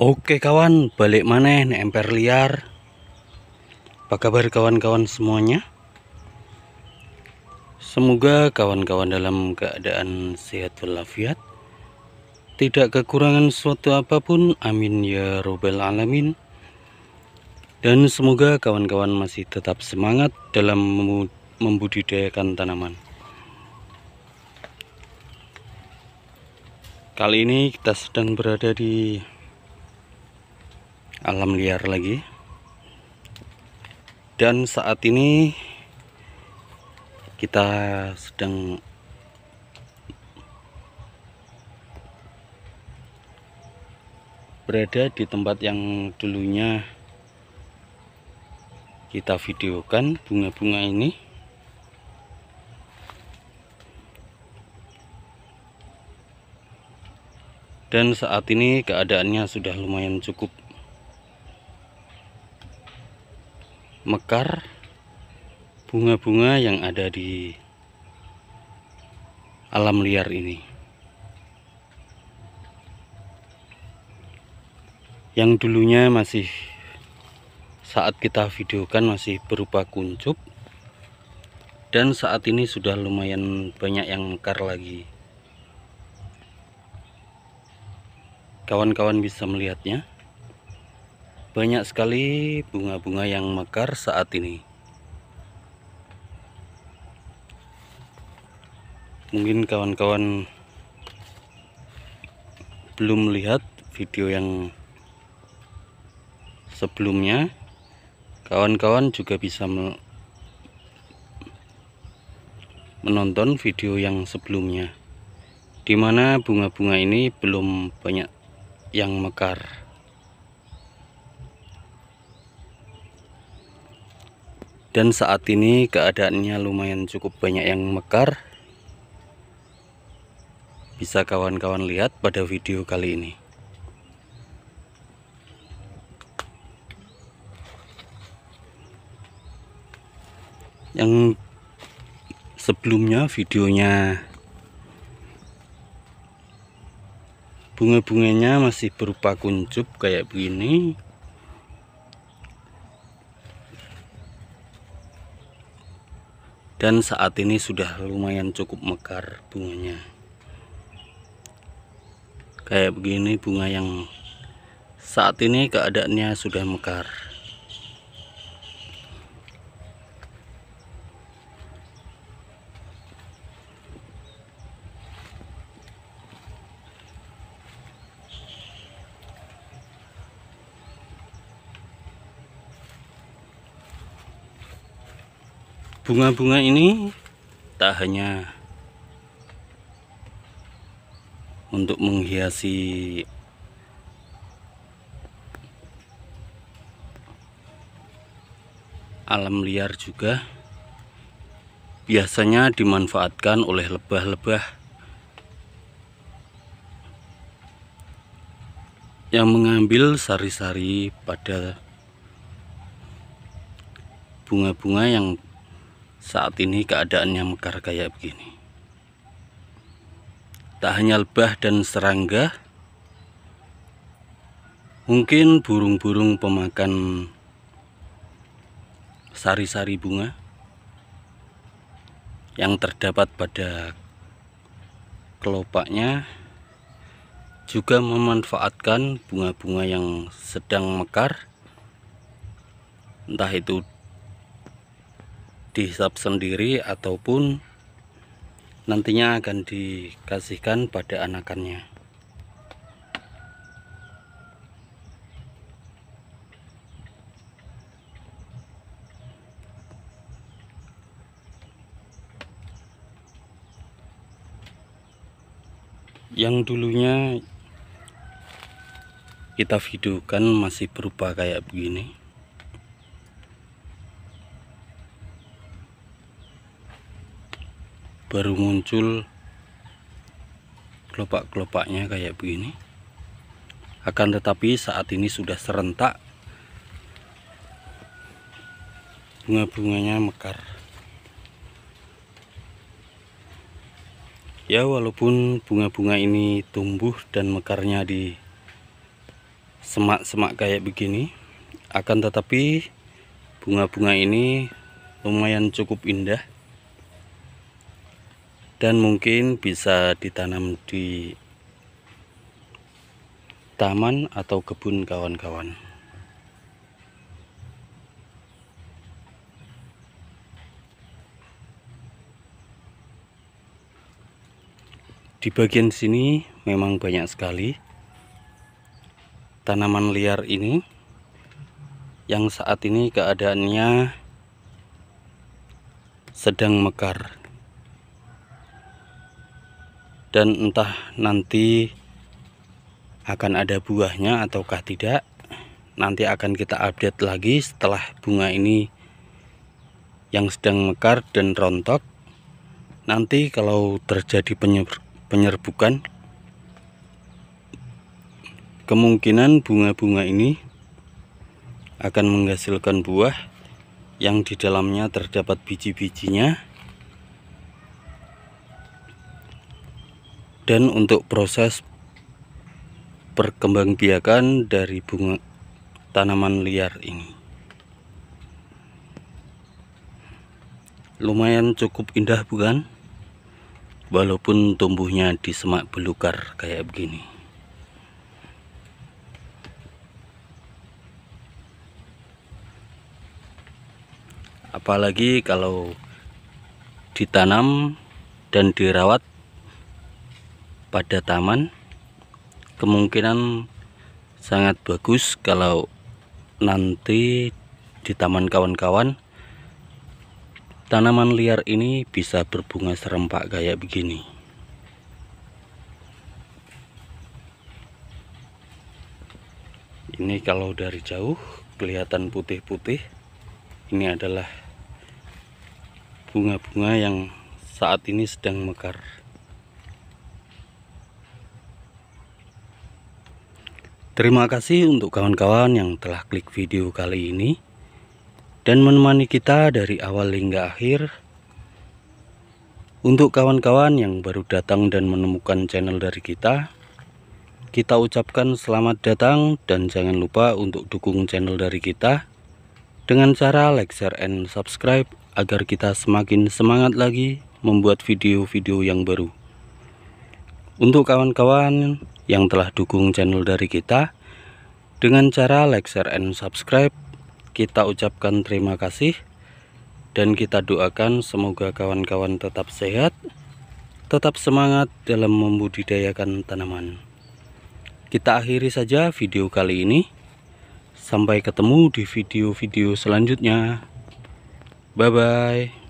Oke kawan, balik mana nih emper liar. Apa kabar kawan-kawan semuanya? Semoga kawan-kawan dalam keadaan sehat walafiat. Tidak kekurangan suatu apapun. Amin ya robbal alamin. Dan semoga kawan-kawan masih tetap semangat dalam membudidayakan tanaman. Kali ini kita sedang berada di alam liar lagi dan saat ini kita sedang berada di tempat yang dulunya kita videokan bunga-bunga ini dan saat ini keadaannya sudah lumayan cukup mekar bunga-bunga yang ada di alam liar ini yang dulunya masih saat kita videokan masih berupa kuncup dan saat ini sudah lumayan banyak yang mekar lagi kawan-kawan bisa melihatnya banyak sekali bunga-bunga yang mekar saat ini mungkin kawan-kawan belum melihat video yang sebelumnya kawan-kawan juga bisa menonton video yang sebelumnya dimana bunga-bunga ini belum banyak yang mekar dan saat ini keadaannya lumayan cukup banyak yang mekar bisa kawan-kawan lihat pada video kali ini yang sebelumnya videonya bunga-bunganya masih berupa kuncup kayak begini dan saat ini sudah lumayan cukup mekar bunganya kayak begini bunga yang saat ini keadaannya sudah mekar bunga-bunga ini tak hanya untuk menghiasi alam liar juga biasanya dimanfaatkan oleh lebah-lebah yang mengambil sari-sari pada bunga-bunga yang saat ini keadaannya mekar kayak begini tak hanya lebah dan serangga mungkin burung-burung pemakan sari-sari bunga yang terdapat pada kelopaknya juga memanfaatkan bunga-bunga yang sedang mekar entah itu dihisap sendiri ataupun nantinya akan dikasihkan pada anakannya yang dulunya kita videokan masih berupa kayak begini baru muncul kelopak-kelopaknya kayak begini akan tetapi saat ini sudah serentak bunga-bunganya mekar ya walaupun bunga-bunga ini tumbuh dan mekarnya di semak-semak kayak begini akan tetapi bunga-bunga ini lumayan cukup indah dan mungkin bisa ditanam di taman atau kebun kawan-kawan di bagian sini memang banyak sekali tanaman liar ini yang saat ini keadaannya sedang mekar dan entah nanti akan ada buahnya ataukah tidak nanti akan kita update lagi setelah bunga ini yang sedang mekar dan rontok nanti kalau terjadi penyerbukan kemungkinan bunga-bunga ini akan menghasilkan buah yang di dalamnya terdapat biji-bijinya dan untuk proses perkembangbiakan dari bunga tanaman liar ini lumayan cukup indah bukan walaupun tumbuhnya di semak belukar kayak begini apalagi kalau ditanam dan dirawat pada taman kemungkinan sangat bagus kalau nanti di taman kawan-kawan tanaman liar ini bisa berbunga serempak kayak begini ini kalau dari jauh kelihatan putih-putih ini adalah bunga-bunga yang saat ini sedang mekar Terima kasih untuk kawan-kawan yang telah klik video kali ini dan menemani kita dari awal hingga akhir. Untuk kawan-kawan yang baru datang dan menemukan channel dari kita, kita ucapkan selamat datang dan jangan lupa untuk dukung channel dari kita dengan cara like, share, and subscribe agar kita semakin semangat lagi membuat video-video yang baru. Untuk kawan-kawan yang telah dukung channel dari kita dengan cara like, share, and subscribe. Kita ucapkan terima kasih dan kita doakan semoga kawan-kawan tetap sehat, tetap semangat dalam membudidayakan tanaman. Kita akhiri saja video kali ini. Sampai ketemu di video-video selanjutnya. Bye-bye.